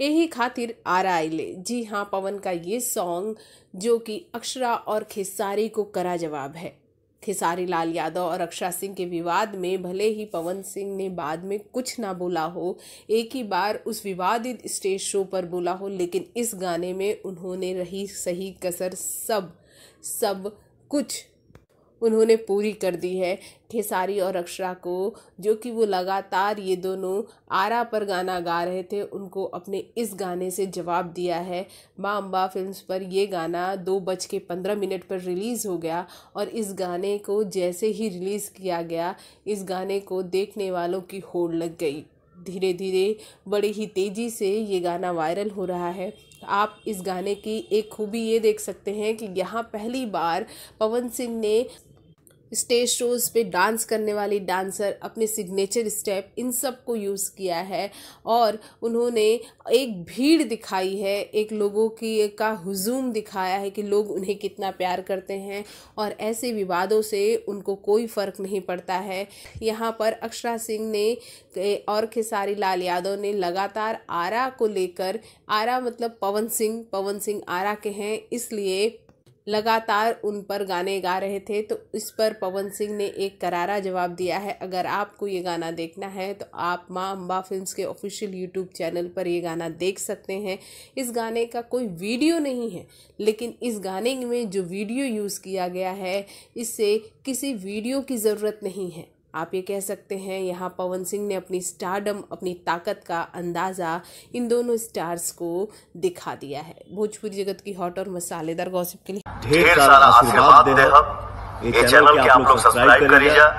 यही खातिर आ रहा आइले जी हाँ पवन का ये सॉन्ग जो कि अक्षरा और खेसारी को करा जवाब है खेसारी लाल यादव और अक्षरा सिंह के विवाद में भले ही पवन सिंह ने बाद में कुछ ना बोला हो एक ही बार उस विवादित स्टेज शो पर बोला हो लेकिन इस गाने में उन्होंने रही सही कसर सब सब कुछ उन्होंने पूरी कर दी है खेसारी और अक्षरा को जो कि वो लगातार ये दोनों आरा पर गाना गा रहे थे उनको अपने इस गाने से जवाब दिया है माँ अम्बा फिल्म पर ये गाना दो बज के पंद्रह मिनट पर रिलीज़ हो गया और इस गाने को जैसे ही रिलीज़ किया गया इस गाने को देखने वालों की होड़ लग गई धीरे धीरे बड़ी ही तेज़ी से ये गाना वायरल हो रहा है आप इस गाने की एक खूबी ये देख सकते हैं कि यहाँ पहली बार पवन सिंह ने स्टेज शोज़ पे डांस करने वाली डांसर अपने सिग्नेचर स्टेप इन सब को यूज़ किया है और उन्होंने एक भीड़ दिखाई है एक लोगों की का हुजूम दिखाया है कि लोग उन्हें कितना प्यार करते हैं और ऐसे विवादों से उनको कोई फ़र्क नहीं पड़ता है यहाँ पर अक्षरा सिंह ने और खेसारी लाल यादव ने लगातार आरा को लेकर आरा मतलब पवन सिंह पवन सिंह आरा के हैं इसलिए लगातार उन पर गाने गा रहे थे तो इस पर पवन सिंह ने एक करारा जवाब दिया है अगर आपको ये गाना देखना है तो आप माँ अम्बा फिल्म्स के ऑफिशियल यूट्यूब चैनल पर ये गाना देख सकते हैं इस गाने का कोई वीडियो नहीं है लेकिन इस गाने में जो वीडियो यूज़ किया गया है इससे किसी वीडियो की ज़रूरत नहीं है आप ये कह सकते हैं यहाँ पवन सिंह ने अपनी स्टारडम अपनी ताकत का अंदाज़ा इन दोनों स्टार्स को दिखा दिया है भोजपुरी जगत की हॉट और मसालेदार गॉसिप के लिए ढेर सारा आशीर्वाद दे ये चैनल के आप लोग सब्सक्राइब करिएगा